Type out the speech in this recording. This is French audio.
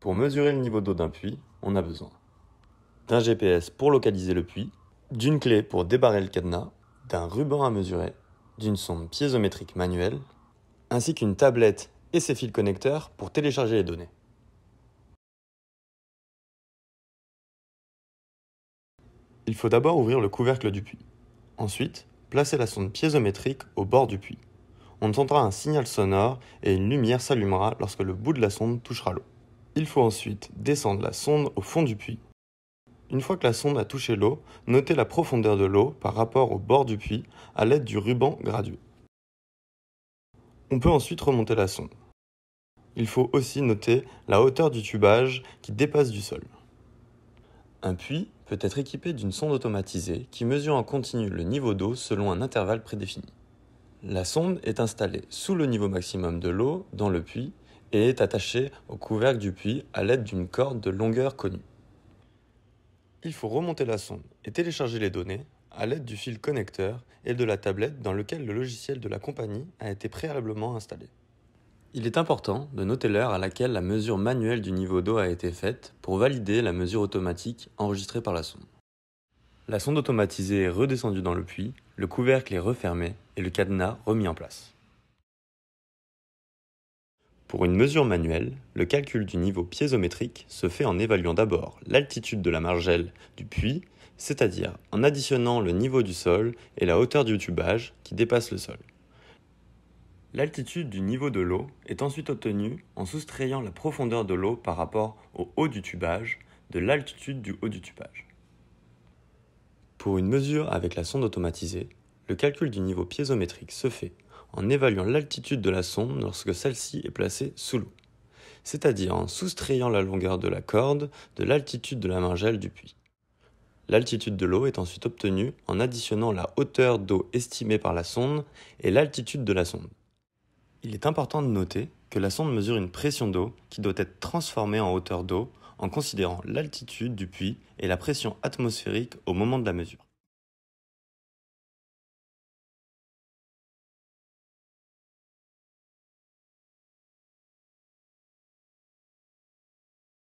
Pour mesurer le niveau d'eau d'un puits, on a besoin d'un GPS pour localiser le puits, d'une clé pour débarrer le cadenas, d'un ruban à mesurer, d'une sonde piézométrique manuelle, ainsi qu'une tablette et ses fils connecteurs pour télécharger les données. Il faut d'abord ouvrir le couvercle du puits. Ensuite, placer la sonde piézométrique au bord du puits. On entendra un signal sonore et une lumière s'allumera lorsque le bout de la sonde touchera l'eau. Il faut ensuite descendre la sonde au fond du puits. Une fois que la sonde a touché l'eau, notez la profondeur de l'eau par rapport au bord du puits à l'aide du ruban gradué. On peut ensuite remonter la sonde. Il faut aussi noter la hauteur du tubage qui dépasse du sol. Un puits peut être équipé d'une sonde automatisée qui mesure en continu le niveau d'eau selon un intervalle prédéfini. La sonde est installée sous le niveau maximum de l'eau dans le puits et est attaché au couvercle du puits à l'aide d'une corde de longueur connue. Il faut remonter la sonde et télécharger les données à l'aide du fil connecteur et de la tablette dans lequel le logiciel de la compagnie a été préalablement installé. Il est important de noter l'heure à laquelle la mesure manuelle du niveau d'eau a été faite pour valider la mesure automatique enregistrée par la sonde. La sonde automatisée est redescendue dans le puits, le couvercle est refermé et le cadenas remis en place. Pour une mesure manuelle, le calcul du niveau piézométrique se fait en évaluant d'abord l'altitude de la margelle du puits, c'est-à-dire en additionnant le niveau du sol et la hauteur du tubage qui dépasse le sol. L'altitude du niveau de l'eau est ensuite obtenue en soustrayant la profondeur de l'eau par rapport au haut du tubage de l'altitude du haut du tubage. Pour une mesure avec la sonde automatisée, le calcul du niveau piézométrique se fait en évaluant l'altitude de la sonde lorsque celle-ci est placée sous l'eau, c'est-à-dire en soustrayant la longueur de la corde de l'altitude de la margelle du puits. L'altitude de l'eau est ensuite obtenue en additionnant la hauteur d'eau estimée par la sonde et l'altitude de la sonde. Il est important de noter que la sonde mesure une pression d'eau qui doit être transformée en hauteur d'eau en considérant l'altitude du puits et la pression atmosphérique au moment de la mesure.